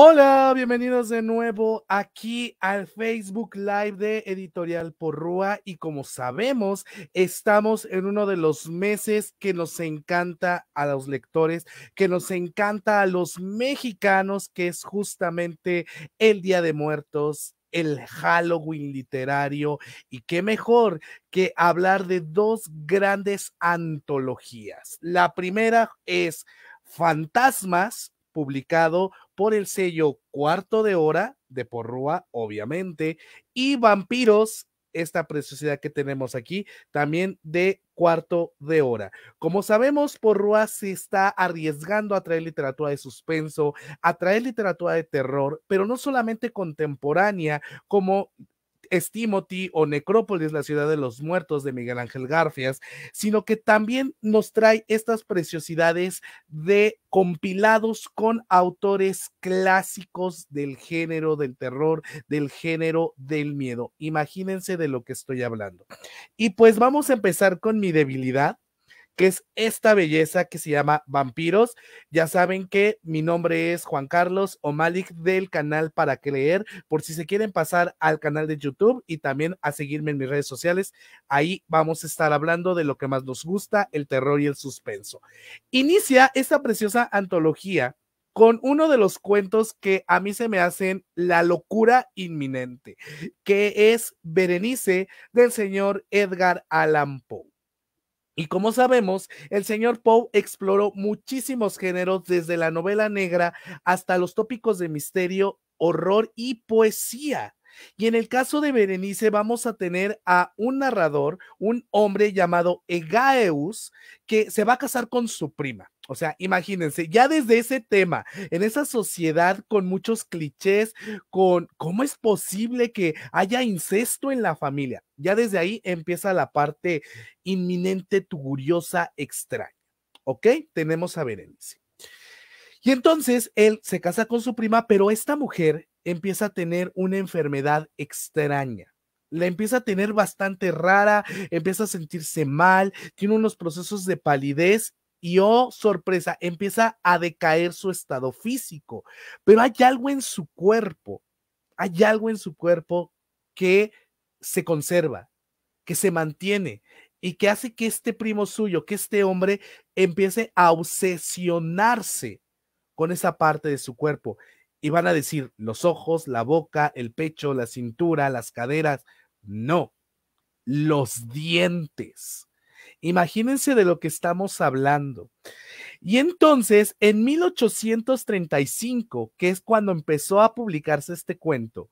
Hola, bienvenidos de nuevo aquí al Facebook Live de Editorial Porrúa y como sabemos, estamos en uno de los meses que nos encanta a los lectores, que nos encanta a los mexicanos, que es justamente el Día de Muertos, el Halloween literario y qué mejor que hablar de dos grandes antologías. La primera es Fantasmas, publicado por el sello Cuarto de Hora de Porrua, obviamente, y Vampiros, esta preciosidad que tenemos aquí, también de Cuarto de Hora. Como sabemos, Porrua se está arriesgando a traer literatura de suspenso, a traer literatura de terror, pero no solamente contemporánea, como estimoti o Necrópolis, la ciudad de los muertos de Miguel Ángel Garfias, sino que también nos trae estas preciosidades de compilados con autores clásicos del género del terror, del género del miedo. Imagínense de lo que estoy hablando. Y pues vamos a empezar con mi debilidad que es esta belleza que se llama Vampiros. Ya saben que mi nombre es Juan Carlos O'Malik del canal Para Creer. por si se quieren pasar al canal de YouTube y también a seguirme en mis redes sociales. Ahí vamos a estar hablando de lo que más nos gusta, el terror y el suspenso. Inicia esta preciosa antología con uno de los cuentos que a mí se me hacen la locura inminente, que es Berenice del señor Edgar Allan Poe. Y como sabemos, el señor Poe exploró muchísimos géneros, desde la novela negra hasta los tópicos de misterio, horror y poesía. Y en el caso de Berenice vamos a tener a un narrador, un hombre llamado Egaeus, que se va a casar con su prima. O sea, imagínense, ya desde ese tema, en esa sociedad con muchos clichés, con cómo es posible que haya incesto en la familia, ya desde ahí empieza la parte inminente, tuguriosa, extraña. ¿Ok? Tenemos a Berenice. Y entonces él se casa con su prima, pero esta mujer empieza a tener una enfermedad extraña la empieza a tener bastante rara, empieza a sentirse mal, tiene unos procesos de palidez y oh, sorpresa, empieza a decaer su estado físico. Pero hay algo en su cuerpo, hay algo en su cuerpo que se conserva, que se mantiene y que hace que este primo suyo, que este hombre, empiece a obsesionarse con esa parte de su cuerpo. Y van a decir los ojos, la boca, el pecho, la cintura, las caderas. No, los dientes. Imagínense de lo que estamos hablando. Y entonces, en 1835, que es cuando empezó a publicarse este cuento,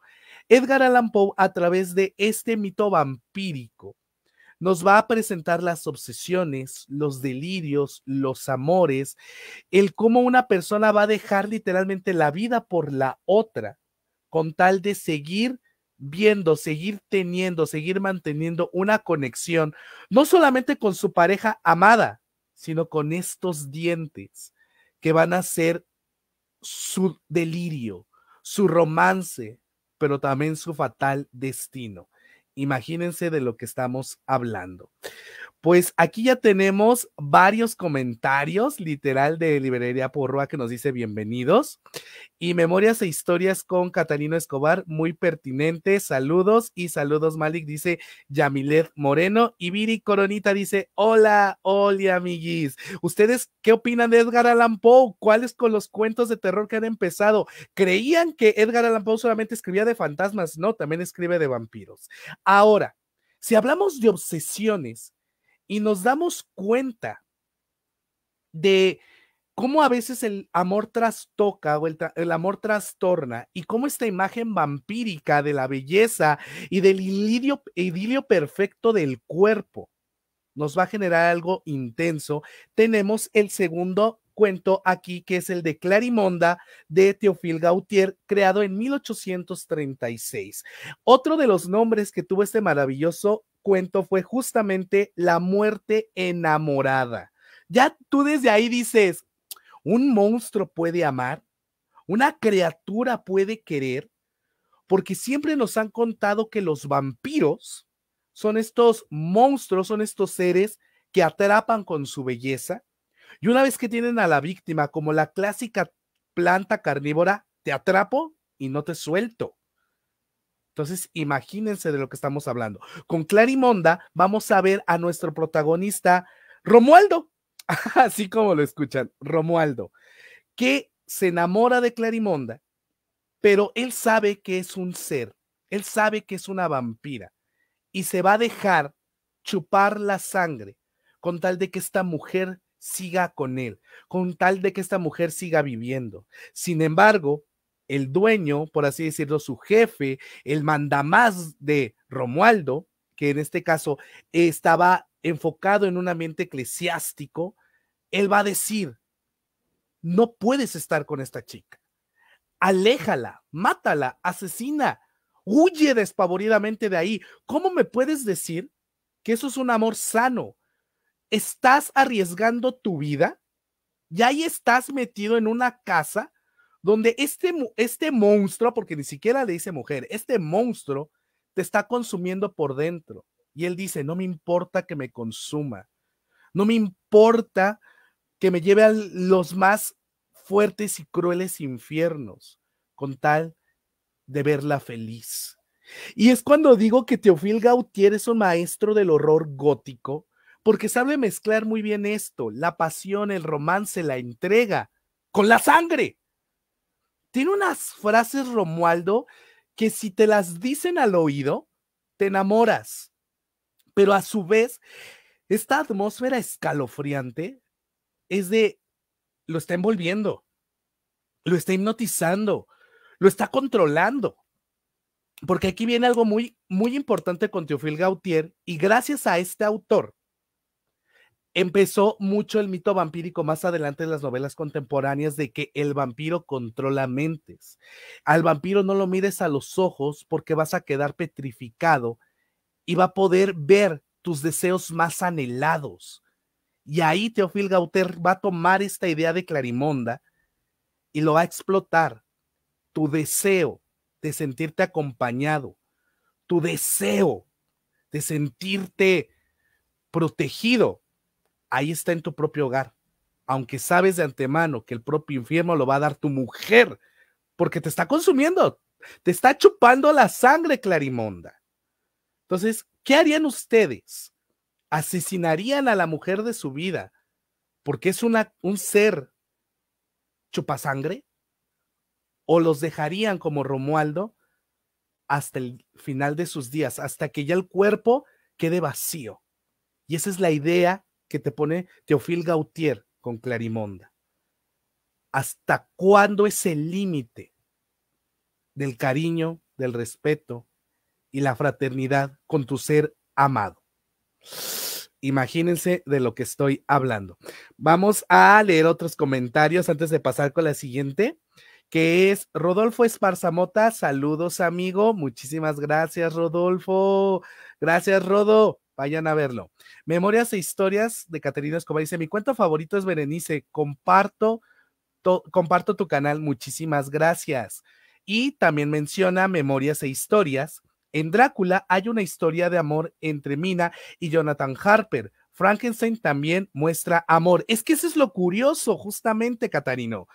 Edgar Allan Poe, a través de este mito vampírico, nos va a presentar las obsesiones, los delirios, los amores, el cómo una persona va a dejar literalmente la vida por la otra con tal de seguir viendo, seguir teniendo, seguir manteniendo una conexión, no solamente con su pareja amada, sino con estos dientes que van a ser su delirio, su romance, pero también su fatal destino. Imagínense de lo que estamos hablando. Pues aquí ya tenemos varios comentarios, literal, de Librería Porroa que nos dice bienvenidos. Y Memorias e Historias con Catalino Escobar, muy pertinente. Saludos y saludos, Malik, dice Yamilet Moreno. Y Viri Coronita dice: Hola, hola, amiguis. ¿Ustedes qué opinan de Edgar Allan Poe? ¿Cuáles con los cuentos de terror que han empezado? Creían que Edgar Allan Poe solamente escribía de fantasmas, no, también escribe de vampiros. Ahora, si hablamos de obsesiones, y nos damos cuenta de cómo a veces el amor trastoca o el, amor trastorna y cómo esta imagen vampírica de la belleza y del idilio, idilio perfecto del cuerpo nos va a generar algo intenso. Tenemos el segundo cuento aquí, que es el de Clarimonda de Teofil Gautier, creado en 1836. Otro de los nombres que tuvo este maravilloso cuento fue justamente la muerte enamorada. Ya tú desde ahí dices, un monstruo puede amar, una criatura puede querer, porque siempre nos han contado que los vampiros son estos monstruos, son estos seres que atrapan con su belleza y una vez que tienen a la víctima como la clásica planta carnívora, te atrapo y no te suelto. Entonces, imagínense de lo que estamos hablando. Con Clarimonda vamos a ver a nuestro protagonista Romualdo, así como lo escuchan, Romualdo, que se enamora de Clarimonda, pero él sabe que es un ser, él sabe que es una vampira y se va a dejar chupar la sangre con tal de que esta mujer siga con él, con tal de que esta mujer siga viviendo. Sin embargo, el dueño, por así decirlo, su jefe, el mandamás de Romualdo, que en este caso estaba enfocado en un ambiente eclesiástico, él va a decir, no puedes estar con esta chica, aléjala, mátala, asesina, huye despavoridamente de ahí. ¿Cómo me puedes decir que eso es un amor sano? ¿Estás arriesgando tu vida? y ahí estás metido en una casa? donde este, este monstruo, porque ni siquiera le dice mujer, este monstruo te está consumiendo por dentro. Y él dice, no me importa que me consuma, no me importa que me lleve a los más fuertes y crueles infiernos con tal de verla feliz. Y es cuando digo que Teofil Gautier es un maestro del horror gótico, porque sabe mezclar muy bien esto, la pasión, el romance, la entrega, con la sangre. Tiene unas frases, Romualdo, que si te las dicen al oído, te enamoras. Pero a su vez, esta atmósfera escalofriante es de, lo está envolviendo, lo está hipnotizando, lo está controlando. Porque aquí viene algo muy, muy importante con Teofil Gautier y gracias a este autor empezó mucho el mito vampírico más adelante en las novelas contemporáneas de que el vampiro controla mentes. Al vampiro no lo mires a los ojos porque vas a quedar petrificado y va a poder ver tus deseos más anhelados. Y ahí Teofil Gauter va a tomar esta idea de Clarimonda y lo va a explotar. Tu deseo de sentirte acompañado, tu deseo de sentirte protegido ahí está en tu propio hogar. Aunque sabes de antemano que el propio infierno lo va a dar tu mujer, porque te está consumiendo, te está chupando la sangre, Clarimonda. Entonces, ¿qué harían ustedes? ¿Asesinarían a la mujer de su vida porque es una, un ser chupasangre? ¿O los dejarían como Romualdo hasta el final de sus días, hasta que ya el cuerpo quede vacío? Y esa es la idea que te pone Teofil Gautier con Clarimonda. ¿Hasta cuándo es el límite del cariño, del respeto y la fraternidad con tu ser amado? Imagínense de lo que estoy hablando. Vamos a leer otros comentarios antes de pasar con la siguiente, que es Rodolfo Esparzamota. Saludos, amigo. Muchísimas gracias, Rodolfo. Gracias, Rodo. Vayan a verlo. Memorias e historias de Caterina Escobar. Dice, mi cuento favorito es Berenice. Comparto, comparto tu canal. Muchísimas gracias. Y también menciona Memorias e historias. En Drácula hay una historia de amor entre Mina y Jonathan Harper. Frankenstein también muestra amor. Es que eso es lo curioso, justamente, Catarino.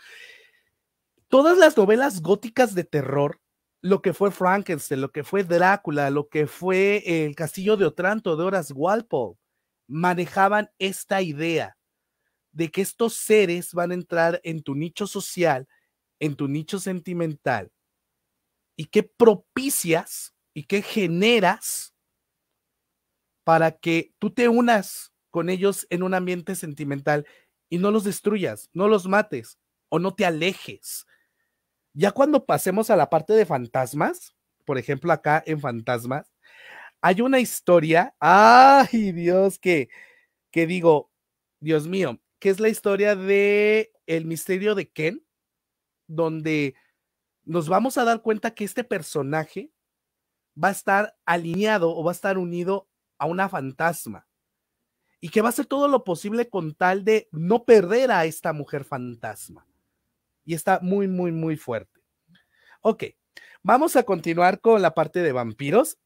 Todas las novelas góticas de terror lo que fue Frankenstein, lo que fue Drácula, lo que fue el castillo de Otranto de Horas Walpole, manejaban esta idea de que estos seres van a entrar en tu nicho social, en tu nicho sentimental, y que propicias y que generas para que tú te unas con ellos en un ambiente sentimental y no los destruyas, no los mates o no te alejes ya cuando pasemos a la parte de fantasmas, por ejemplo, acá en Fantasmas, hay una historia, ay Dios, que, que digo, Dios mío, que es la historia de El misterio de Ken, donde nos vamos a dar cuenta que este personaje va a estar alineado o va a estar unido a una fantasma y que va a hacer todo lo posible con tal de no perder a esta mujer fantasma y está muy, muy, muy fuerte. Ok, vamos a continuar con la parte de vampiros,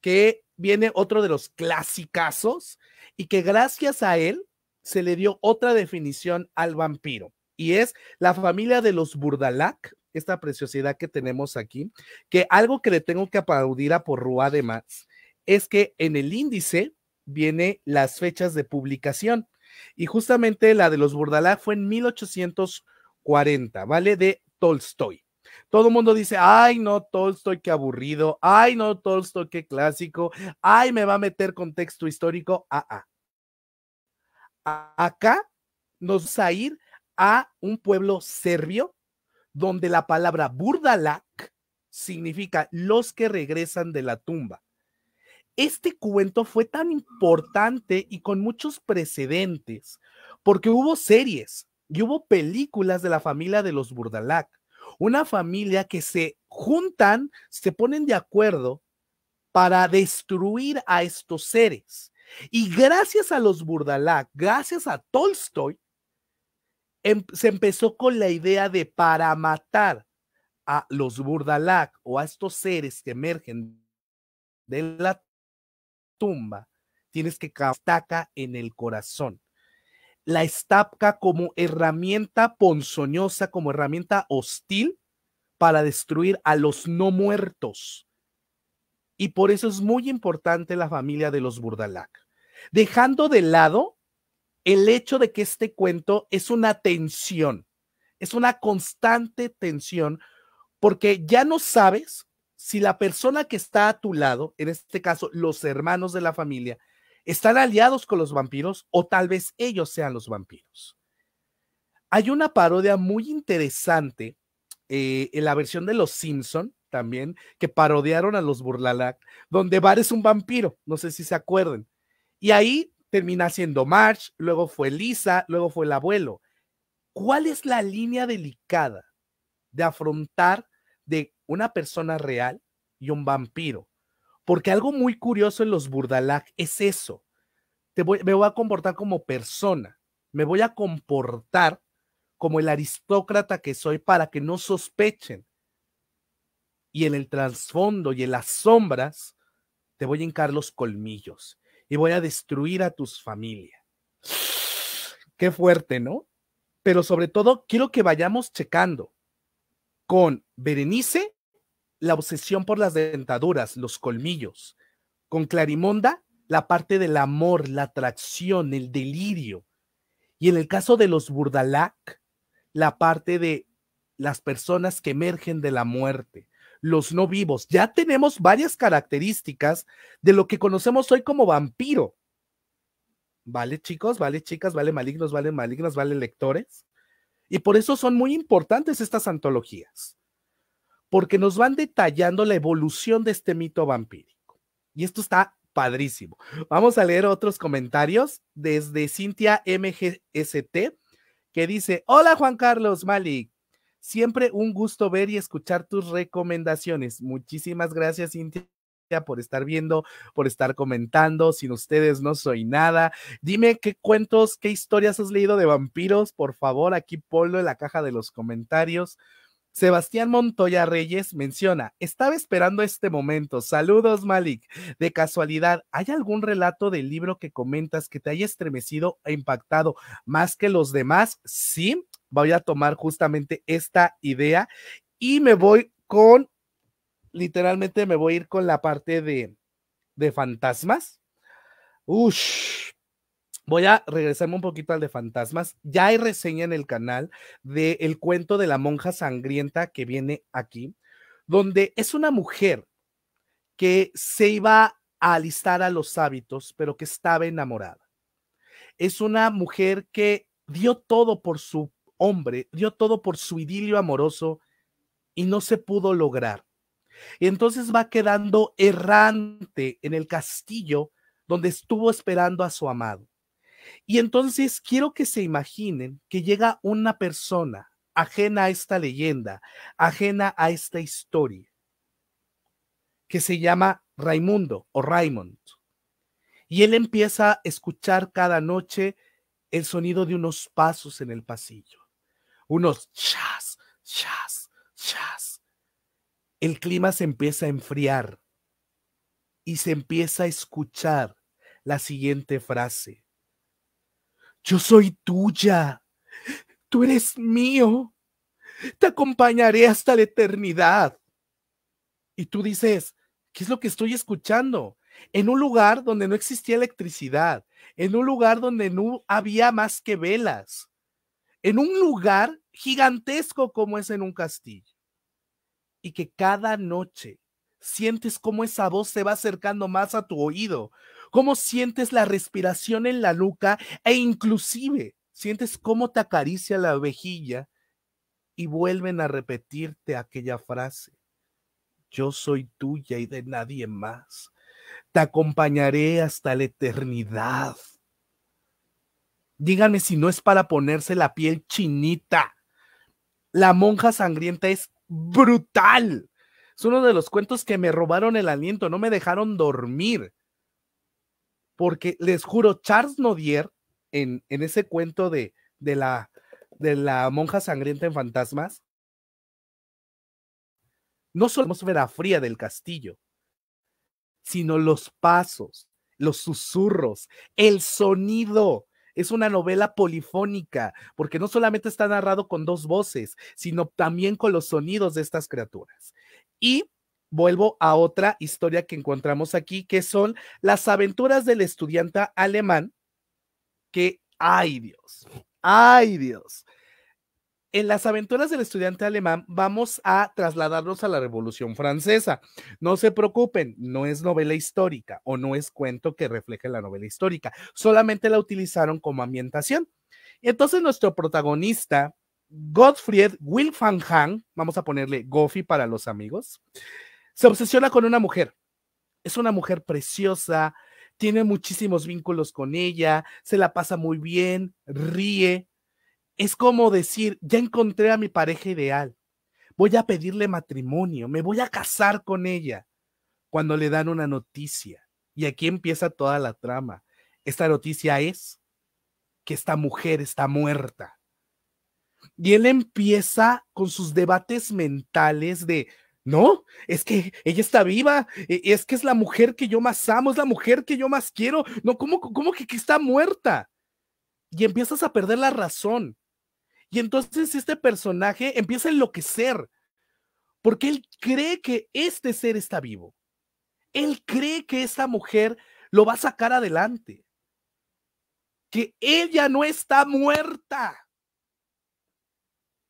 que viene otro de los clasicazos y que gracias a él se le dio otra definición al vampiro y es la familia de los Burdalac, esta preciosidad que tenemos aquí, que algo que le tengo que aplaudir a Porrúa además es que en el índice viene las fechas de publicación y justamente la de los Burdalac fue en 1800 40, ¿vale? De Tolstoy. Todo el mundo dice, ay no, Tolstoy, qué aburrido, ay no, Tolstoy, qué clásico, ay me va a meter contexto histórico. Ah, ah. acá nos va a ir a un pueblo serbio donde la palabra burdalak significa los que regresan de la tumba. Este cuento fue tan importante y con muchos precedentes porque hubo series, y hubo películas de la familia de los Burdalac, una familia que se juntan, se ponen de acuerdo para destruir a estos seres. Y gracias a los Burdalac, gracias a Tolstoy, em, se empezó con la idea de para matar a los Burdalac o a estos seres que emergen de la tumba, tienes que atacar en el corazón la estapca como herramienta ponzoñosa, como herramienta hostil para destruir a los no muertos. Y por eso es muy importante la familia de los Burdalak. Dejando de lado el hecho de que este cuento es una tensión, es una constante tensión, porque ya no sabes si la persona que está a tu lado, en este caso los hermanos de la familia, están aliados con los vampiros o tal vez ellos sean los vampiros. Hay una parodia muy interesante eh, en la versión de Los Simpson también, que parodiaron a los Burlalac, donde Bar es un vampiro, no sé si se acuerden. Y ahí termina siendo March, luego fue Lisa, luego fue el abuelo. ¿Cuál es la línea delicada de afrontar de una persona real y un vampiro? Porque algo muy curioso en los Burdalac es eso. Te voy, me voy a comportar como persona. Me voy a comportar como el aristócrata que soy para que no sospechen. Y en el trasfondo y en las sombras, te voy a hincar los colmillos y voy a destruir a tus familias. Qué fuerte, ¿no? Pero sobre todo, quiero que vayamos checando con Berenice la obsesión por las dentaduras, los colmillos. Con Clarimonda, la parte del amor, la atracción, el delirio. Y en el caso de los burdalak la parte de las personas que emergen de la muerte, los no vivos. Ya tenemos varias características de lo que conocemos hoy como vampiro. ¿Vale, chicos? ¿Vale, chicas? ¿Vale, malignos? ¿Vale, malignas? ¿Vale, lectores? Y por eso son muy importantes estas antologías porque nos van detallando la evolución de este mito vampírico. Y esto está padrísimo. Vamos a leer otros comentarios desde Cintia MGST, que dice, hola Juan Carlos Malik, siempre un gusto ver y escuchar tus recomendaciones. Muchísimas gracias Cintia por estar viendo, por estar comentando. Sin ustedes no soy nada. Dime qué cuentos, qué historias has leído de vampiros, por favor, aquí ponlo en la caja de los comentarios. Sebastián Montoya Reyes menciona, estaba esperando este momento. Saludos, Malik. De casualidad, ¿hay algún relato del libro que comentas que te haya estremecido e impactado más que los demás? Sí, voy a tomar justamente esta idea y me voy con, literalmente me voy a ir con la parte de, de fantasmas. Ush, voy a regresarme un poquito al de fantasmas. Ya hay reseña en el canal del cuento de la monja sangrienta que viene aquí, donde es una mujer que se iba a alistar a los hábitos, pero que estaba enamorada. Es una mujer que dio todo por su hombre, dio todo por su idilio amoroso y no se pudo lograr. Y entonces va quedando errante en el castillo donde estuvo esperando a su amado. Y entonces quiero que se imaginen que llega una persona ajena a esta leyenda, ajena a esta historia, que se llama Raimundo o Raymond. Y él empieza a escuchar cada noche el sonido de unos pasos en el pasillo, unos chas, chas, chas. El clima se empieza a enfriar y se empieza a escuchar la siguiente frase. Yo soy tuya. Tú eres mío. Te acompañaré hasta la eternidad. Y tú dices, ¿qué es lo que estoy escuchando? En un lugar donde no existía electricidad, en un lugar donde no había más que velas, en un lugar gigantesco como es en un castillo. Y que cada noche sientes cómo esa voz se va acercando más a tu oído, cómo sientes la respiración en la nuca e inclusive sientes cómo te acaricia la vejilla y vuelven a repetirte aquella frase. Yo soy tuya y de nadie más. Te acompañaré hasta la eternidad. Díganme si no es para ponerse la piel chinita. La monja sangrienta es brutal. Es uno de los cuentos que me robaron el aliento, no me dejaron dormir porque les juro, Charles Nodier, en, ese cuento de, la, monja sangrienta en fantasmas, no solo la atmósfera fría del castillo, sino los pasos, los susurros, el sonido. Es una novela polifónica, porque no solamente está narrado con dos voces, sino también con los sonidos de estas criaturas. Y vuelvo a otra historia que encontramos aquí, que son las aventuras del estudiante alemán, que, ay Dios, ay Dios. En las aventuras del estudiante alemán vamos a trasladarnos a la Revolución Francesa. No se preocupen, no es novela histórica o no es cuento que refleje la novela histórica, solamente la utilizaron como ambientación. Entonces nuestro protagonista, Gottfried Wilhelm Hahn, vamos a ponerle Goffy para los amigos, se obsesiona con una mujer. Es una mujer preciosa, tiene muchísimos vínculos con ella, se la pasa muy bien, ríe. Es como decir, ya encontré a mi pareja ideal, voy a pedirle matrimonio, me voy a casar con ella. Cuando le dan una noticia, y aquí empieza toda la trama, esta noticia es que esta mujer está muerta. Y él empieza con sus debates mentales de, no, es que ella está viva, e, es que es la mujer que yo más amo, es la mujer que yo más quiero. No, ¿cómo, cómo que, que está muerta? Y empiezas a perder la razón. Y entonces este personaje empieza a enloquecer, porque él cree que este ser está vivo. Él cree que esta mujer lo va a sacar adelante, que ella no está muerta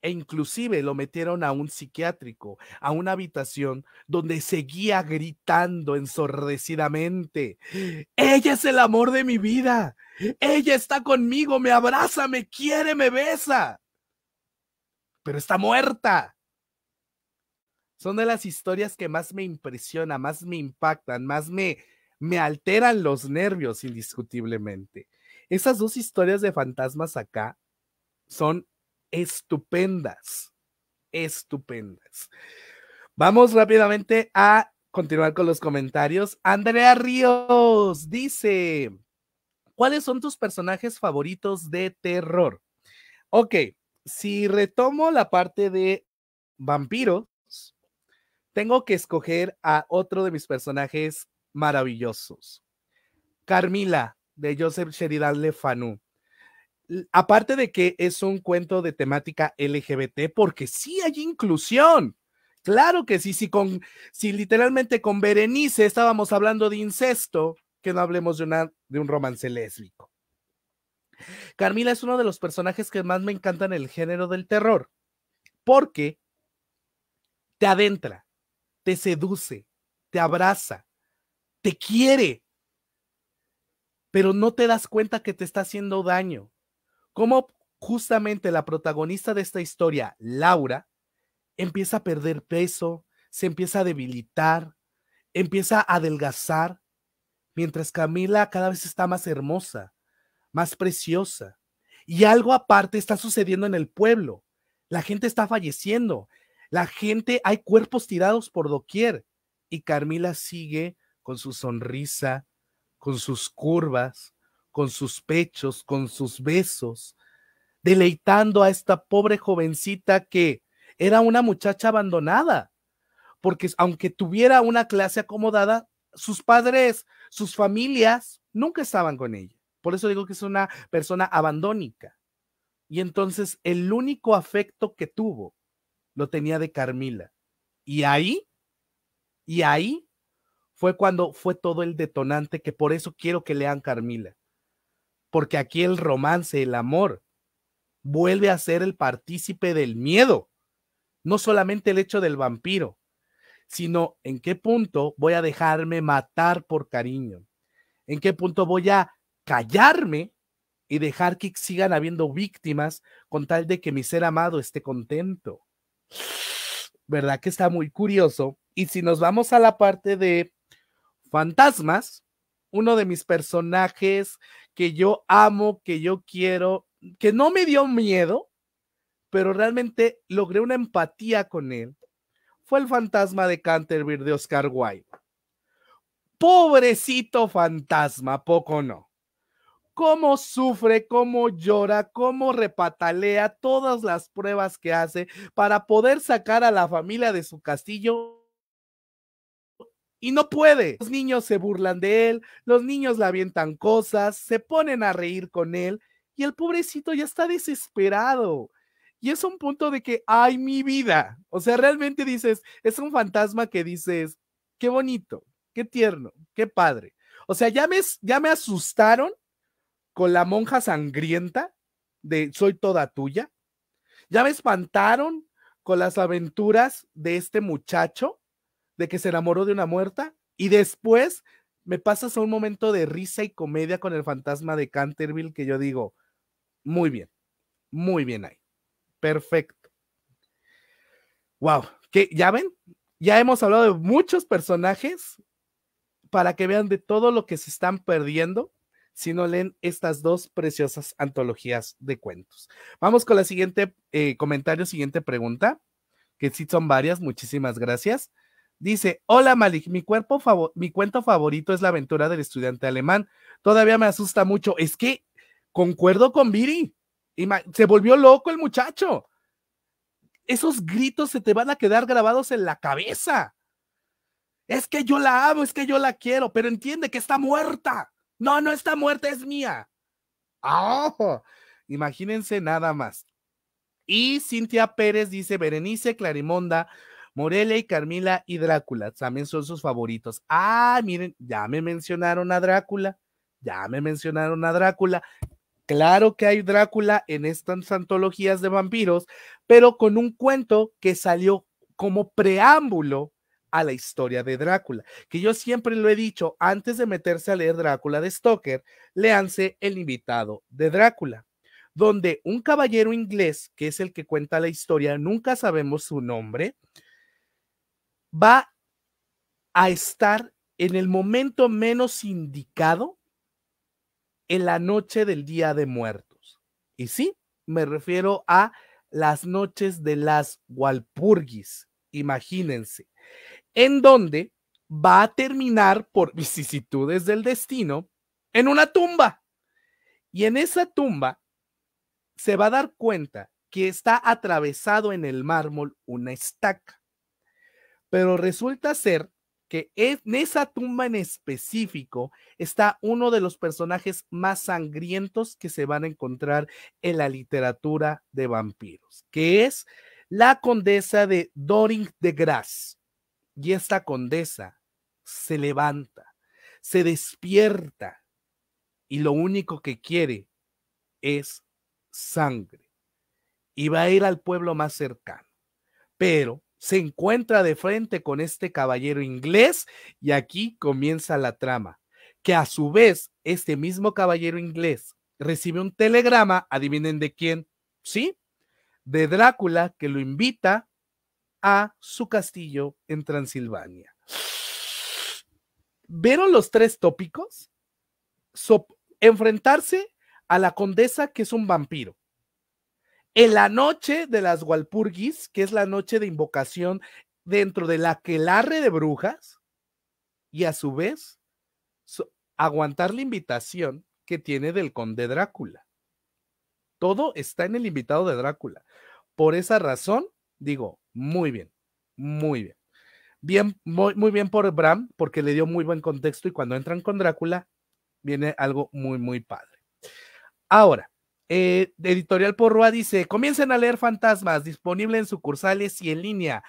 e inclusive lo metieron a un psiquiátrico, a una habitación donde seguía gritando ensordecidamente, ella es el amor de mi vida, ella está conmigo, me abraza, me quiere, me besa, pero está muerta. Son de las historias que más me impresiona, más me impactan, más me, me alteran los nervios indiscutiblemente. Esas dos historias de fantasmas acá son estupendas, estupendas. Vamos rápidamente a continuar con los comentarios. Andrea Ríos dice, ¿cuáles son tus personajes favoritos de terror? Ok, si retomo la parte de vampiros, tengo que escoger a otro de mis personajes maravillosos. Carmila, de Joseph Sheridan Le aparte de que es un cuento de temática LGBT, porque sí hay inclusión. Claro que sí, si, con, si literalmente con Berenice estábamos hablando de incesto, que no hablemos de, de un romance lésbico. Carmila es uno de los personajes que más me encantan en el género del terror, porque te adentra, te seduce, te abraza, te quiere, pero no te das cuenta que te está haciendo daño cómo justamente la protagonista de esta historia, Laura, empieza a perder peso, se empieza a debilitar, empieza a adelgazar, mientras Camila cada vez está más hermosa, más preciosa. Y algo aparte está sucediendo en el pueblo. La gente está falleciendo. La gente, hay cuerpos tirados por doquier. Y Carmila sigue con su sonrisa, con sus curvas, con sus pechos, con sus besos, deleitando a esta pobre jovencita que era una muchacha abandonada, porque aunque tuviera una clase acomodada, sus padres, sus familias nunca estaban con ella. Por eso digo que es una persona abandónica. Y entonces el único afecto que tuvo lo tenía de Carmila. Y ahí, y ahí fue cuando fue todo el detonante que por eso quiero que lean Carmila porque aquí el romance, el amor, vuelve a ser el partícipe del miedo. No solamente el hecho del vampiro, sino en qué punto voy a dejarme matar por cariño, en qué punto voy a callarme y dejar que sigan habiendo víctimas con tal de que mi ser amado esté contento. ¿Verdad que está muy curioso? Y si nos vamos a la parte de fantasmas, uno de mis personajes que yo amo, que yo quiero, que no me dio miedo, pero realmente logré una empatía con él, fue el fantasma de Canterbury de Oscar Wilde. Pobrecito fantasma, poco no. Cómo sufre, cómo llora, cómo repatalea todas las pruebas que hace para poder sacar a la familia de su castillo y no puede. Los niños se burlan de él, los niños le avientan cosas, se ponen a reír con él y el pobrecito ya está desesperado. Y es un punto de que, ay, mi vida. O sea, realmente dices, es un fantasma que dices, qué bonito, qué tierno, qué padre. O sea, ya me, ya me asustaron con la monja sangrienta de Soy toda tuya. Ya me espantaron con las aventuras de este muchacho de que se enamoró de una muerta y después me pasas a un momento de risa y comedia con el fantasma de Canterville que yo digo, muy bien, muy bien ahí, perfecto. Wow, que ya ven, ya hemos hablado de muchos personajes para que vean de todo lo que se están perdiendo si no leen estas dos preciosas antologías de cuentos. Vamos con la siguiente eh, comentario, siguiente pregunta, que sí son varias, muchísimas gracias. Dice, hola Malik, mi, cuerpo mi cuento favorito es la aventura del estudiante alemán. Todavía me asusta mucho. Es que concuerdo con Viri. Se volvió loco el muchacho. Esos gritos se te van a quedar grabados en la cabeza. Es que yo la amo, es que yo la quiero, pero entiende que está muerta. No, no está muerta, es mía. ¡Oh! Imagínense nada más. Y Cintia Pérez dice, Berenice Clarimonda Morelia y Carmila y Drácula también son sus favoritos. Ah, miren, ya me mencionaron a Drácula, ya me mencionaron a Drácula. Claro que hay Drácula en estas antologías de vampiros, pero con un cuento que salió como preámbulo a la historia de Drácula, que yo siempre lo he dicho, antes de meterse a leer Drácula de Stoker, leanse El invitado de Drácula, donde un caballero inglés, que es el que cuenta la historia, nunca sabemos su nombre, va a estar en el momento menos indicado en la noche del Día de Muertos. Y sí, me refiero a las noches de las Walpurgis, imagínense, en donde va a terminar por vicisitudes del destino en una tumba. Y en esa tumba se va a dar cuenta que está atravesado en el mármol una estaca. Pero resulta ser que e-, en esa tumba en específico está uno de los personajes más sangrientos que se van a encontrar en la literatura de vampiros, que es la condesa de Doring de Grasse. Y esta condesa se levanta, se despierta y lo único que quiere es sangre. Y va a ir al pueblo más cercano. Pero se encuentra de frente con este caballero inglés y aquí comienza la trama, que a su vez este mismo caballero inglés recibe un telegrama, adivinen de quién, ¿sí? De Drácula que lo invita a su castillo en Transilvania. ¿Vieron los tres tópicos? enfrentarse a la condesa que es un vampiro, en la noche de las Walpurgis, que es la noche de invocación dentro de la quelarre de brujas, y a su vez aguantar la invitación que tiene del conde Drácula. Todo está en el invitado de Drácula. Por esa razón, digo, muy bien, muy bien. Bien, muy, muy bien por Bram, porque le dio muy buen contexto y cuando entran con Drácula, viene algo muy, muy padre. Ahora, eh, Editorial Porrua dice: comiencen a leer Fantasmas, disponible en sucursales y en línea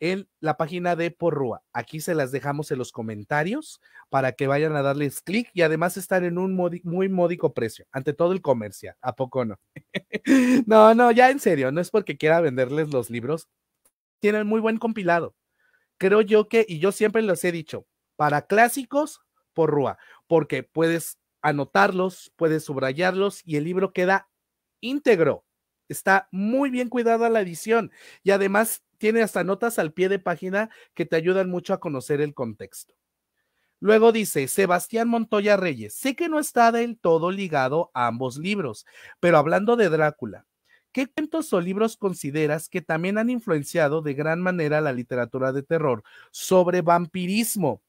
en la página de Porrua. Aquí se las dejamos en los comentarios para que vayan a darles clic y además estar en un muy módico precio. Ante todo el comercial, ¿a poco no? no, no, ya en serio, no es porque quiera venderles los libros. Tienen muy buen compilado. Creo yo que, y yo siempre los he dicho, para clásicos, Porrua, porque puedes anotarlos, puedes subrayarlos y el libro queda íntegro. Está muy bien cuidada la edición y además tiene hasta notas al pie de página que te ayudan mucho a conocer el contexto. Luego dice Sebastián Montoya Reyes, sé que no está del todo ligado a ambos libros, pero hablando de Drácula, ¿qué cuentos o libros consideras que también han influenciado de gran manera la literatura de terror sobre vampirismo?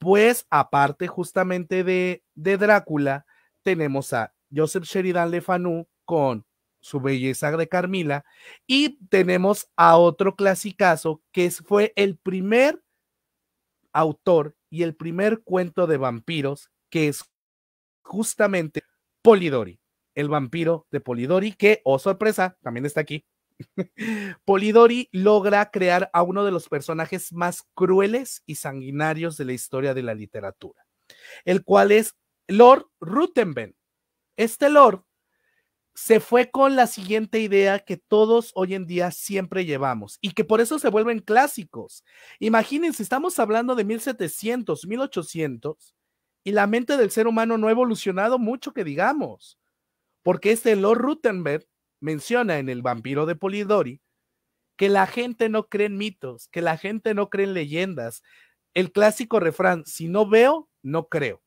Pues aparte justamente de, Drácula, tenemos a Joseph Sheridan Le Fanu con su belleza de Carmila y tenemos a otro clasicazo que fue el primer autor y el primer cuento de vampiros que es justamente Polidori, el vampiro de Polidori que, oh sorpresa, también está aquí. Polidori logra crear a uno de los personajes más crueles y sanguinarios de la historia de la literatura, el cual es Lord Rutenben. Este Lord se fue con la siguiente idea que todos hoy en día siempre llevamos y que por eso se vuelven clásicos. Imagínense, estamos hablando de 1700, 1800 y la mente del ser humano no ha evolucionado mucho que digamos, porque este Lord Rutenberg menciona en El vampiro de Polidori que la gente no cree en mitos, que la gente no cree en leyendas. El clásico refrán, si no veo, no creo.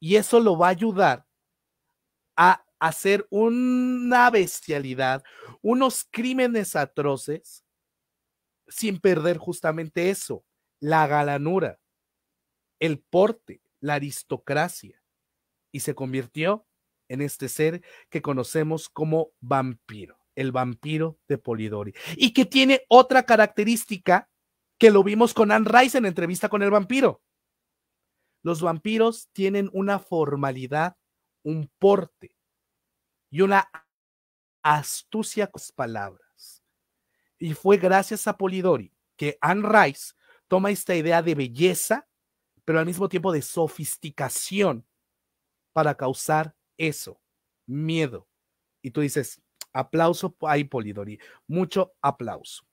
Y eso lo va a ayudar a hacer una bestialidad, unos crímenes atroces, sin perder justamente eso, la galanura, el porte, la aristocracia. Y se convirtió en este ser que conocemos como vampiro, el vampiro de Polidori, y que tiene otra característica que lo vimos con Anne Rice en entrevista con el vampiro. Los vampiros tienen una formalidad, un porte y una astucia con palabras. Y fue gracias a Polidori que Anne Rice toma esta idea de belleza, pero al mismo tiempo de sofisticación para causar eso, miedo. Y tú dices, aplauso ay, Polidori, mucho aplauso.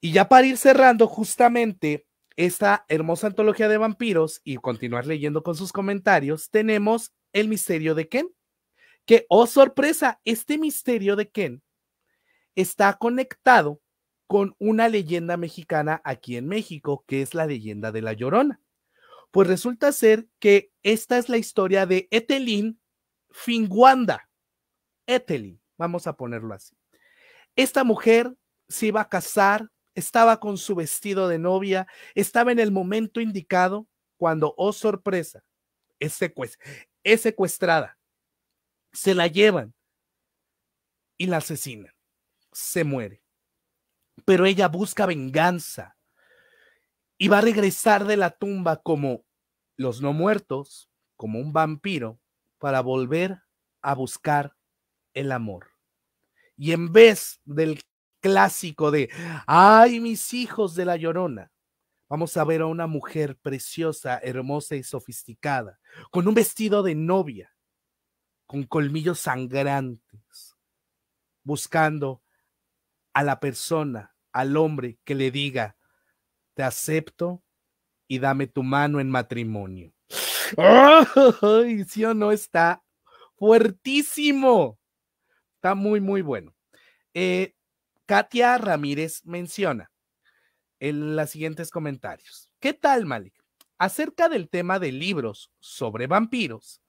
Y ya para ir cerrando justamente esta hermosa antología de vampiros y continuar leyendo con sus comentarios, tenemos el misterio de Ken, que, oh sorpresa, este misterio de Ken está conectado con una leyenda mexicana aquí en México, que es la leyenda de la Llorona. Pues resulta ser que esta es la historia de Etelín, Finguanda, Etheli, vamos a ponerlo así. Esta mujer se iba a casar, estaba con su vestido de novia, estaba en el momento indicado cuando, oh sorpresa, es secuestrada. Se la llevan y la asesinan. Se muere. Pero ella busca venganza y va a regresar de la tumba como los no muertos, como un vampiro, para volver a buscar el amor. Y en vez del clásico de, ay, mis hijos de la llorona, vamos a ver a una mujer preciosa, hermosa y sofisticada, con un vestido de novia, con colmillos sangrantes, buscando a la persona, al hombre que le diga, te acepto y dame tu mano en matrimonio. ¡Ay, sí o no está fuertísimo! Está muy, muy bueno. Eh, Katia Ramírez menciona en los siguientes comentarios. ¿Qué tal, Malik? Acerca del tema de libros sobre vampiros,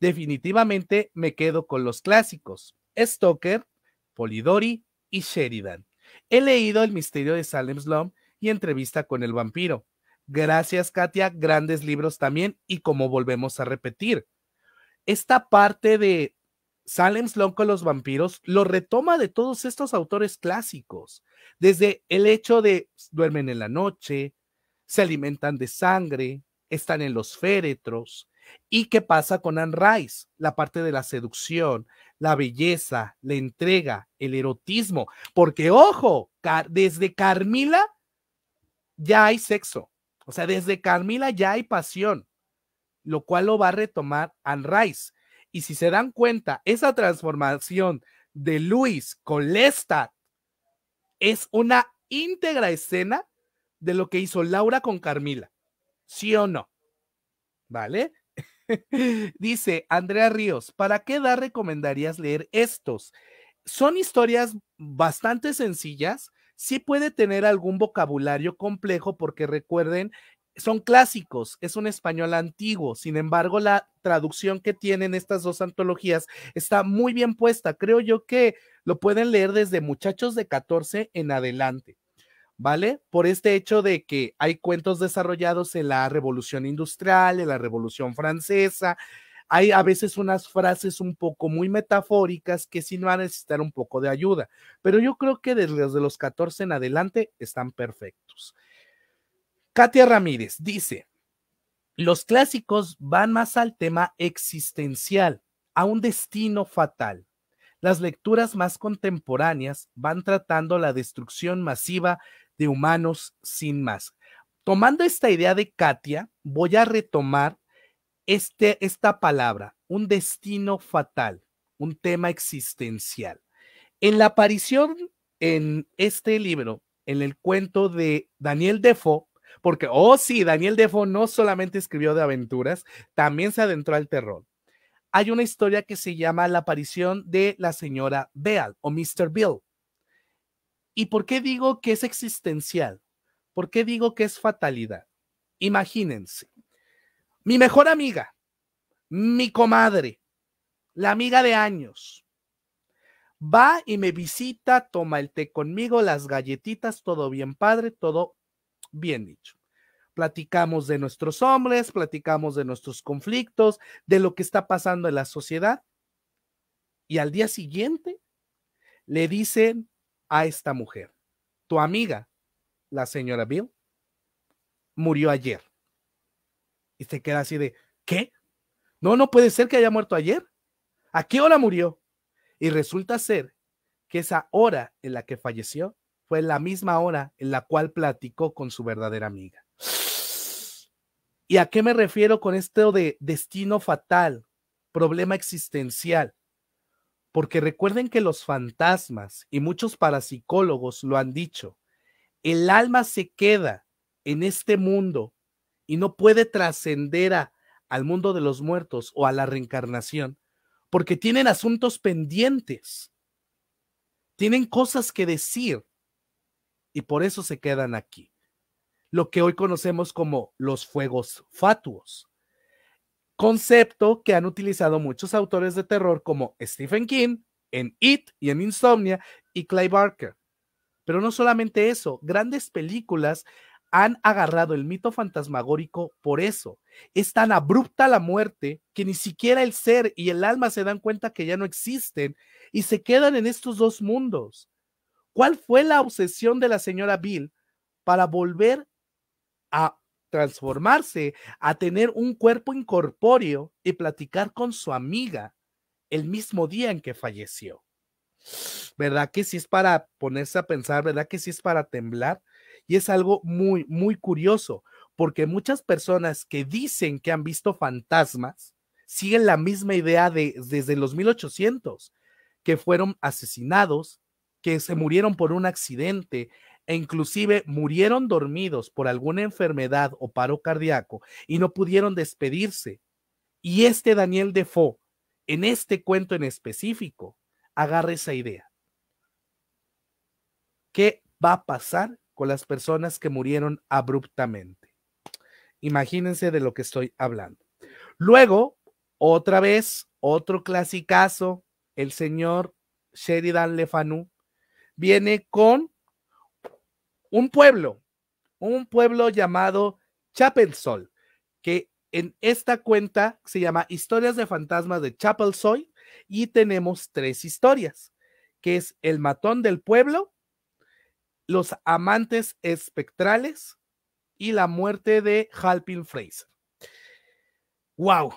definitivamente me quedo con los clásicos, Stoker, Polidori y Sheridan. He leído El misterio de Salem Slum y Entrevista con el vampiro, Gracias, Katia. Grandes libros también. Y como volvemos a repetir, esta parte de Salem Long con los vampiros lo retoma de todos estos autores clásicos. Desde el hecho de duermen en la noche, se alimentan de sangre, están en los féretros. ¿Y qué pasa con Anne Rice? La parte de la seducción, la belleza, la entrega, el erotismo. Porque, ojo, desde Carmila ya hay sexo. O sea, desde Carmila ya hay pasión, lo cual lo va a retomar Anne Rice. Y si se dan cuenta, esa transformación de Luis con Lestat es una íntegra escena de lo que hizo Laura con Carmila. ¿Sí o no? ¿Vale? Dice Andrea Ríos, ¿para qué edad recomendarías leer estos? Son historias bastante sencillas, sí puede tener algún vocabulario complejo porque recuerden, son clásicos, es un español antiguo, sin embargo la traducción que tienen estas dos antologías está muy bien puesta, creo yo que lo pueden leer desde muchachos de 14 en adelante. ¿vale? Por este hecho de que hay cuentos desarrollados en la Revolución Industrial, en la Revolución Francesa, hay a veces unas frases un poco muy metafóricas que sí van a necesitar un poco de ayuda, pero yo creo que desde los 14 en adelante están perfectos. Katia Ramírez dice, los clásicos van más al tema existencial, a un destino fatal. Las lecturas más contemporáneas van tratando la destrucción masiva de humanos sin más. Tomando esta idea de Katia, voy a retomar este, esta palabra, un destino fatal, un tema existencial. En la aparición en este libro, en el cuento de Daniel Defoe, porque, oh sí, Daniel Defoe no solamente escribió de aventuras, también se adentró al terror. Hay una historia que se llama La aparición de la señora Beal o Mr. Bill. ¿Y por qué digo que es existencial? ¿Por qué digo que es fatalidad? Imagínense, mi mejor amiga, mi comadre, la amiga de años, va y me visita, toma el té conmigo, las galletitas, todo bien padre, todo bien dicho. Platicamos de nuestros hombres, platicamos de nuestros conflictos, de lo que está pasando en la sociedad. Y al día siguiente le dicen a esta mujer, tu amiga, la señora Bill, murió ayer. Y se queda así de, ¿qué? No, no puede ser que haya muerto ayer. ¿A qué hora murió? Y resulta ser que esa hora en la que falleció fue la misma hora en la cual platicó con su verdadera amiga. ¿Y a qué me refiero con esto de destino fatal, problema existencial? Porque recuerden que los fantasmas y muchos parapsicólogos lo han dicho, el alma se queda en este mundo y no puede trascender al mundo de los muertos o a la reencarnación porque tienen asuntos pendientes, tienen cosas que decir y por eso se quedan aquí. Lo que hoy conocemos como los fuegos fatuos, concepto que han utilizado muchos autores de terror como Stephen King en It y en Insomnia y Clay Barker. Pero no solamente eso, grandes películas han agarrado el mito fantasmagórico por eso. Es tan abrupta la muerte que ni siquiera el ser y el alma se dan cuenta que ya no existen y se quedan en estos dos mundos. ¿Cuál fue la obsesión de la señora Bill para volver a transformarse, a tener un cuerpo incorpóreo y platicar con su amiga el mismo día en que falleció? ¿Verdad que si sí es para ponerse a pensar? ¿Verdad que si sí es para temblar? Y es algo muy, muy curioso, porque muchas personas que dicen que han visto fantasmas siguen la misma idea de, desde los 1800, que fueron asesinados, que se murieron por un accidente e inclusive murieron dormidos por alguna enfermedad o paro cardíaco y no pudieron despedirse. Y este Daniel Defoe, en este cuento en específico, agarra esa idea. ¿Qué va a pasar con las personas que murieron abruptamente. Imagínense de lo que estoy hablando. Luego, otra vez, otro clasicazo, el señor Sheridan Lefanu viene con un pueblo, un pueblo llamado Chapel Sol, que en esta cuenta se llama Historias de Fantasmas de Chapel y tenemos tres historias, que es El Matón del Pueblo, los amantes espectrales y la muerte de Halpin Fraser. Wow.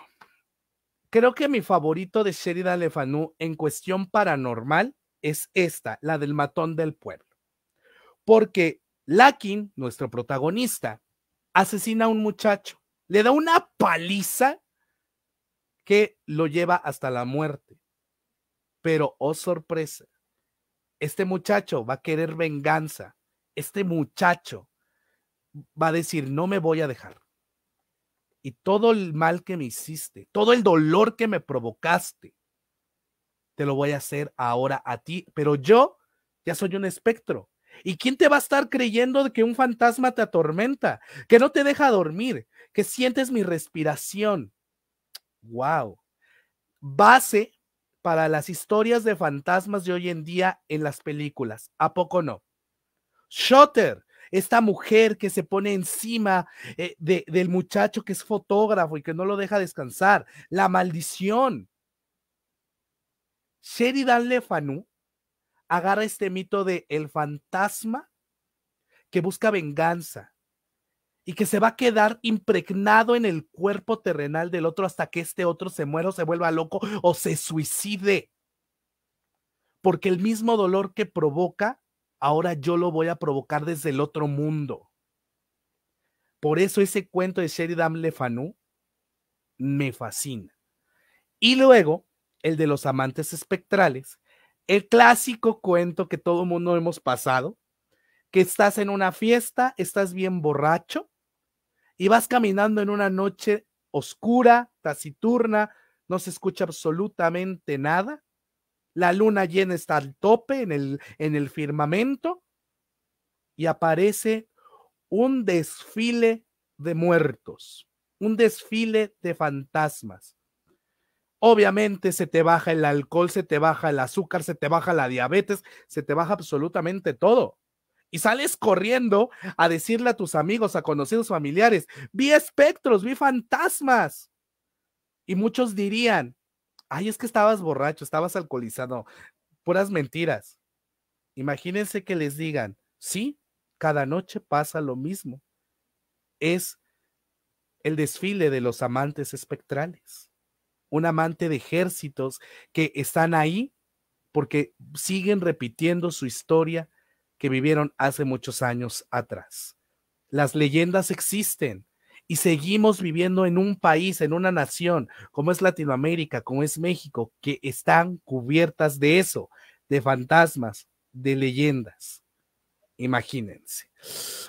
Creo que mi favorito de Sheridan Lefanu en cuestión paranormal es esta, la del matón del pueblo. Porque Lakin, nuestro protagonista, asesina a un muchacho, le da una paliza que lo lleva hasta la muerte. Pero, oh sorpresa, este muchacho va a querer venganza, este muchacho va a decir, no me voy a dejar. Y todo el mal que me hiciste, todo el dolor que me provocaste, te lo voy a hacer ahora a ti, pero yo ya soy un espectro. ¿Y quién te va a estar creyendo de que un fantasma te atormenta, que no te deja dormir, que sientes mi respiración? Wow. Base para las historias de fantasmas de hoy en día en las películas. ¿A poco no? Shutter, esta mujer que se pone encima eh, del muchacho que es fotógrafo y que no lo deja descansar. La maldición. Sheridan Lefanu agarra este mito de el fantasma que busca venganza y que se va a quedar impregnado en el cuerpo terrenal del otro hasta que este otro se muera o se vuelva loco o se suicide. Porque el mismo dolor que provoca, ahora yo lo voy a provocar desde el otro mundo. Por eso ese cuento de Sheridan Le Fanu me fascina. Y luego, el de los amantes espectrales, el clásico cuento que todo mundo hemos pasado, que estás en una fiesta, estás bien borracho, y vas caminando en una noche oscura, taciturna, no se escucha absolutamente nada, la luna llena está al tope en el, en el firmamento y aparece un desfile de muertos, un desfile de fantasmas. Obviamente se te baja el alcohol, se te baja el azúcar, se te baja la diabetes, se te baja absolutamente todo y sales corriendo a decirle a tus amigos, a conocidos familiares, vi espectros, vi fantasmas. Y muchos dirían, ay, es que estabas borracho, estabas alcoholizado, puras mentiras. Imagínense que les digan, sí, cada noche pasa lo mismo. Es el desfile de los amantes espectrales, un amante de ejércitos que están ahí porque siguen repitiendo su historia que vivieron hace muchos años atrás. Las leyendas existen y seguimos viviendo en un país, en una nación, como es Latinoamérica, como es México, que están cubiertas de eso, de fantasmas, de leyendas. Imagínense.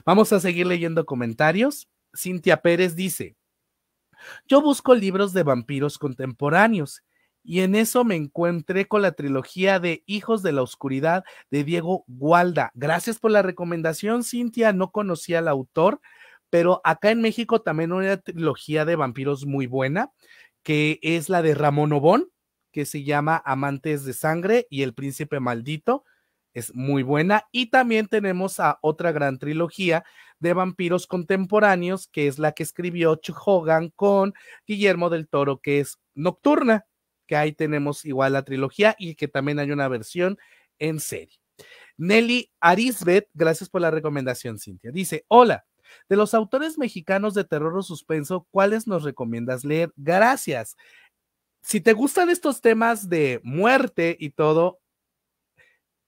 Vamos a seguir leyendo comentarios. Cintia Pérez dice, yo busco libros de vampiros contemporáneos y en eso me encontré con la trilogía de Hijos de la Oscuridad de Diego Gualda. Gracias por la recomendación, Cintia. No conocía al autor, pero acá en México también una trilogía de vampiros muy buena, que es la de Ramón Obón, que se llama Amantes de Sangre y El Príncipe Maldito. Es muy buena. Y también tenemos a otra gran trilogía de vampiros contemporáneos, que es la que escribió Chuck con Guillermo del Toro, que es Nocturna que ahí tenemos igual la trilogía y que también hay una versión en serie. Nelly Arisbet, gracias por la recomendación, Cintia. Dice, hola, de los autores mexicanos de terror o suspenso, ¿cuáles nos recomiendas leer? Gracias. Si te gustan estos temas de muerte y todo,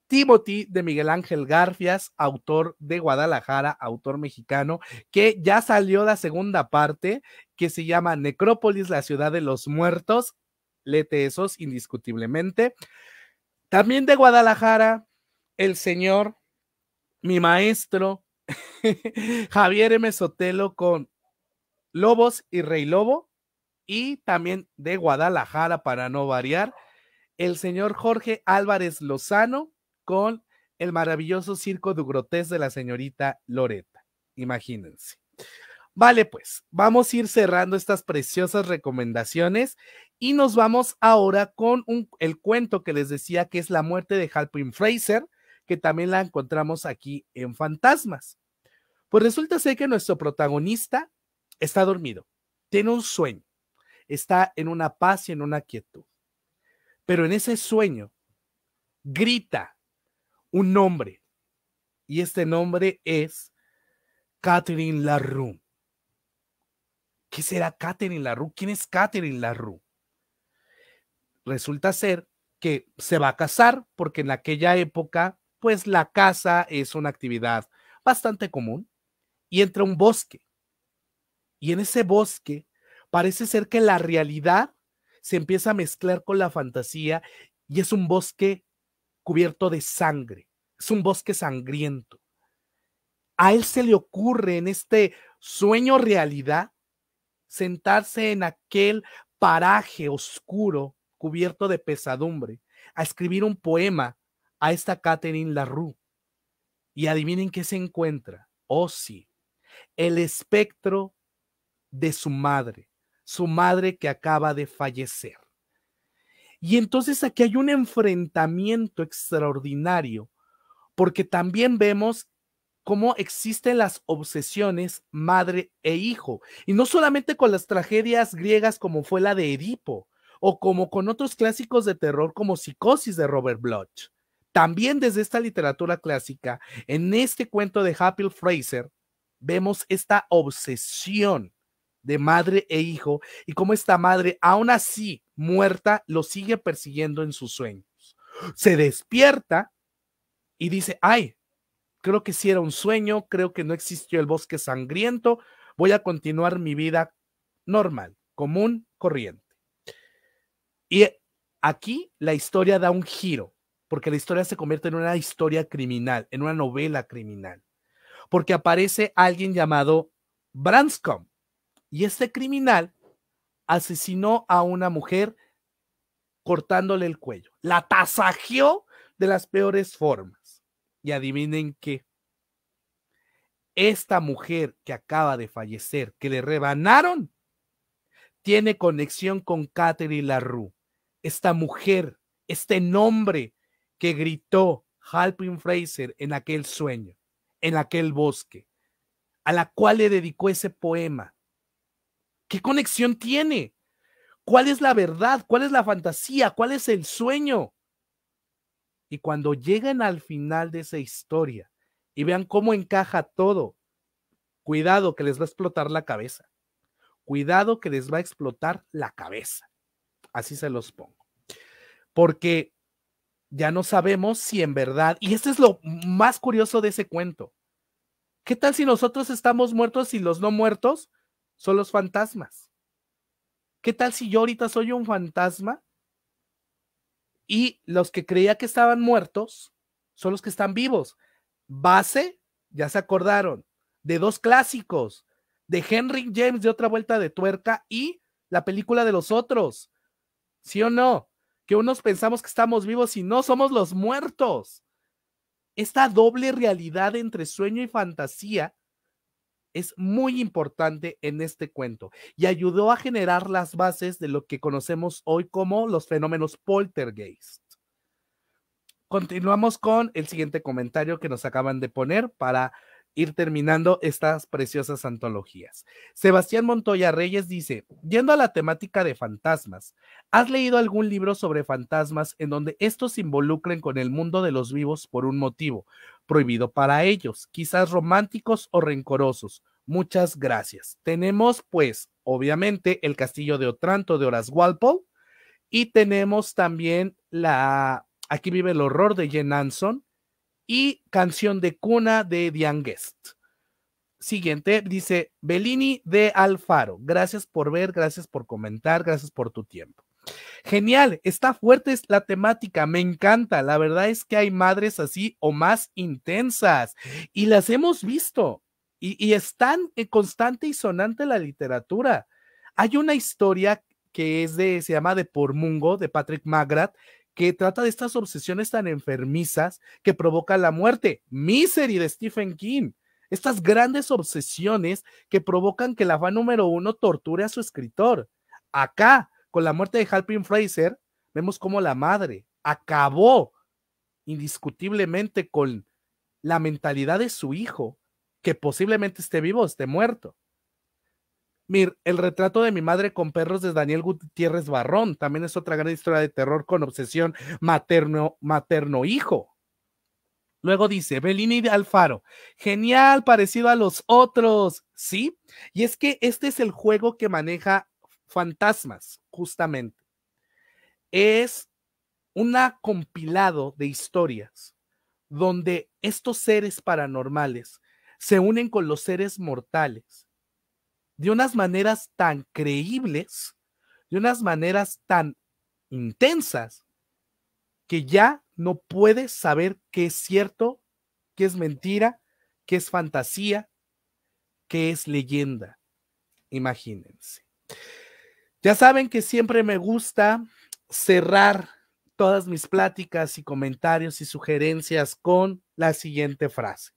Timothy de Miguel Ángel Garfias, autor de Guadalajara, autor mexicano, que ya salió la segunda parte que se llama Necrópolis, la ciudad de los muertos. Lete Esos, indiscutiblemente. También de Guadalajara, el señor, mi maestro, Javier M. Sotelo con Lobos y Rey Lobo. Y también de Guadalajara, para no variar, el señor Jorge Álvarez Lozano con el maravilloso circo de Grotes de la señorita Loreta. Imagínense. Vale, pues vamos a ir cerrando estas preciosas recomendaciones y nos vamos ahora con el cuento que les decía que es la muerte de Halpin Fraser, que también la encontramos aquí en Fantasmas. Pues resulta ser que nuestro protagonista está dormido, tiene un sueño, está en una paz y en una quietud. Pero en ese sueño grita un nombre y este nombre es Catherine Larrum. ¿Qué será Katherine Larue? ¿Quién es Catherine Larue? Resulta ser que se va a casar porque en aquella época, pues la caza es una actividad bastante común y entra un bosque. Y en ese bosque parece ser que la realidad se empieza a mezclar con la fantasía y es un bosque cubierto de sangre, es un bosque sangriento. A él se le ocurre en este sueño realidad sentarse en aquel paraje oscuro cubierto de pesadumbre, a escribir un poema a esta Catherine Larue. Y adivinen qué se encuentra. Oh, sí, el espectro de su madre, su madre que acaba de fallecer. Y entonces aquí hay un enfrentamiento extraordinario, porque también vemos cómo existen las obsesiones madre e hijo, y no solamente con las tragedias griegas como fue la de Edipo, o como con otros clásicos de terror como Psicosis de Robert Bloch. También desde esta literatura clásica, en este cuento de Happy Fraser, vemos esta obsesión de madre e hijo y cómo esta madre, aún así muerta, lo sigue persiguiendo en sus sueños. Se despierta y dice, ay, creo que sí era un sueño, creo que no existió el bosque sangriento, voy a continuar mi vida normal, común, corriente. Y aquí la historia da un giro, porque la historia se convierte en una historia criminal, en una novela criminal, porque aparece alguien llamado Branscombe, y este criminal asesinó a una mujer cortándole el cuello, la tasajeó de las peores formas. Y adivinen qué. Esta mujer que acaba de fallecer, que le rebanaron, tiene conexión con Catherine Larue. Esta mujer, este nombre que gritó Halpin Fraser en aquel sueño, en aquel bosque, a la cual le dedicó ese poema. ¿Qué conexión tiene? ¿Cuál es la verdad? ¿Cuál es la fantasía? ¿Cuál es el sueño? Y cuando lleguen al final de esa historia y vean cómo encaja todo, cuidado que les va a explotar la cabeza. Cuidado que les va a explotar la cabeza. Así se los pongo. Porque ya no sabemos si en verdad, y este es lo más curioso de ese cuento, ¿qué tal si nosotros estamos muertos y los no muertos son los fantasmas? ¿Qué tal si yo ahorita soy un fantasma y los que creía que estaban muertos son los que están vivos. Base, ya se acordaron, de dos clásicos, de Henry James de otra vuelta de tuerca y la película de los otros. ¿Sí o no? Que unos pensamos que estamos vivos y no somos los muertos. Esta doble realidad entre sueño y fantasía es muy importante en este cuento y ayudó a generar las bases de lo que conocemos hoy como los fenómenos poltergeist. Continuamos con el siguiente comentario que nos acaban de poner para ir terminando estas preciosas antologías. Sebastián Montoya Reyes dice, yendo a la temática de fantasmas, ¿has leído algún libro sobre fantasmas en donde estos se involucren con el mundo de los vivos por un motivo, prohibido para ellos, quizás románticos o rencorosos. Muchas gracias. Tenemos, pues, obviamente, el castillo de Otranto de Horace Walpole y tenemos también la Aquí vive el horror de Jen Anson y Canción de cuna de Diane Guest. Siguiente, dice Bellini de Alfaro. Gracias por ver, gracias por comentar, gracias por tu tiempo. Genial, está fuerte la temática, me encanta. La verdad es que hay madres así o más intensas y las hemos visto y, están eh, constante y sonante la literatura. Hay una historia que es de, se llama De por Mungo, de Patrick Magrat, que trata de estas obsesiones tan enfermizas que provocan la muerte. Misery de Stephen King. Estas grandes obsesiones que provocan que la fan número uno torture a su escritor. Acá con la muerte de Halpin Fraser, vemos cómo la madre acabó indiscutiblemente con la mentalidad de su hijo, que posiblemente esté vivo o esté muerto. Mir, el retrato de mi madre con perros de Daniel Gutiérrez Barrón también es otra gran historia de terror con obsesión materno-hijo. Luego dice Belini de Alfaro, genial, parecido a los otros, ¿sí? Y es que este es el juego que maneja Fantasmas, justamente. Es una compilado de historias donde estos seres paranormales se unen con los seres mortales de unas maneras tan creíbles, de unas maneras tan intensas, que ya no puedes saber qué es cierto, qué es mentira, qué es fantasía, qué es leyenda. Imagínense. Ya saben que siempre me gusta cerrar todas mis pláticas y comentarios y sugerencias con la siguiente frase.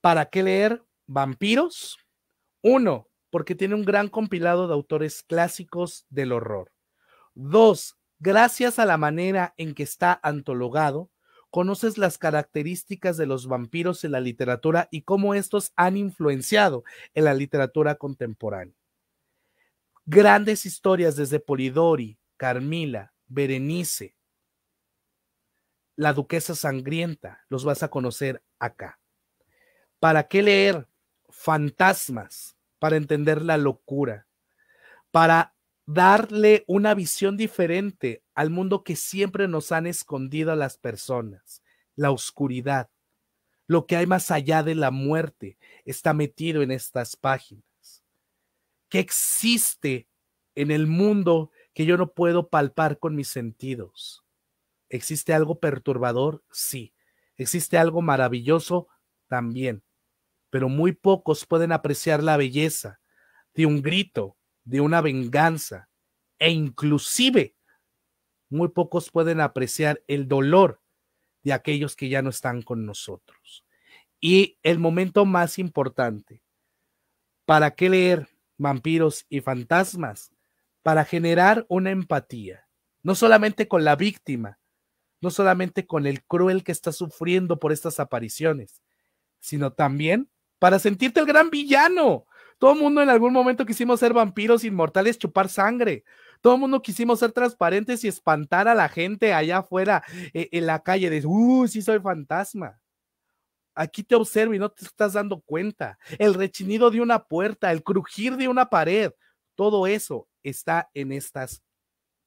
¿Para qué leer vampiros? Uno, porque tiene un gran compilado de autores clásicos del horror. Dos, gracias a la manera en que está antologado, conoces las características de los vampiros en la literatura y cómo estos han influenciado en la literatura contemporánea grandes historias desde Polidori, Carmila, Berenice, la duquesa sangrienta, los vas a conocer acá. ¿Para qué leer fantasmas? Para entender la locura, para darle una visión diferente al mundo que siempre nos han escondido a las personas, la oscuridad. Lo que hay más allá de la muerte está metido en estas páginas. ¿Qué existe en el mundo que yo no puedo palpar con mis sentidos? ¿Existe algo perturbador? Sí. ¿Existe algo maravilloso? También. Pero muy pocos pueden apreciar la belleza de un grito, de una venganza e inclusive muy pocos pueden apreciar el dolor de aquellos que ya no están con nosotros. Y el momento más importante, ¿para qué leer? vampiros y fantasmas para generar una empatía, no solamente con la víctima, no solamente con el cruel que está sufriendo por estas apariciones, sino también para sentirte el gran villano. Todo el mundo en algún momento quisimos ser vampiros inmortales, chupar sangre. Todo el mundo quisimos ser transparentes y espantar a la gente allá afuera eh, en la calle de, uh, sí soy fantasma aquí te observo y no te estás dando cuenta. El rechinido de una puerta, el crujir de una pared, todo eso está en estas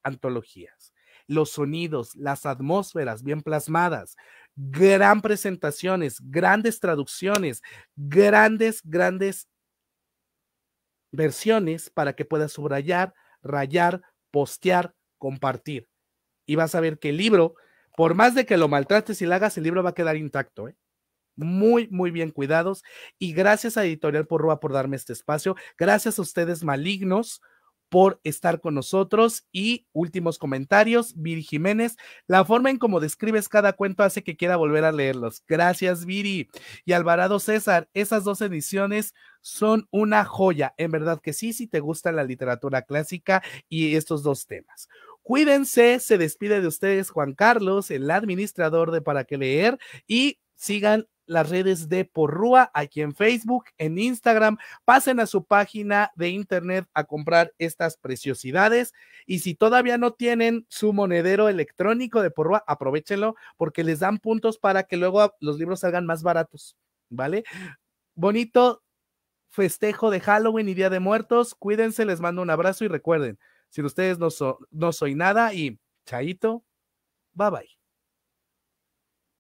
antologías. Los sonidos, las atmósferas bien plasmadas, gran presentaciones, grandes traducciones, grandes, grandes versiones para que puedas subrayar, rayar, postear, compartir. Y vas a ver que el libro, por más de que lo maltrates y lo hagas, el libro va a quedar intacto. ¿eh? muy, muy bien cuidados. Y gracias a Editorial porroba por darme este espacio. Gracias a ustedes, malignos, por estar con nosotros. Y últimos comentarios, Viri Jiménez. La forma en cómo describes cada cuento hace que quiera volver a leerlos. Gracias, Viri. Y Alvarado César, esas dos ediciones son una joya. En verdad que sí, si te gusta la literatura clásica y estos dos temas. Cuídense, se despide de ustedes Juan Carlos, el administrador de Para qué leer, y sigan las redes de Porrúa, aquí en Facebook, en Instagram. Pasen a su página de internet a comprar estas preciosidades. Y si todavía no tienen su monedero electrónico de Porrúa, aprovechenlo porque les dan puntos para que luego los libros salgan más baratos. ¿Vale? Bonito festejo de Halloween y Día de Muertos. Cuídense, les mando un abrazo y recuerden, si ustedes no, so, no soy nada y chaito, bye bye.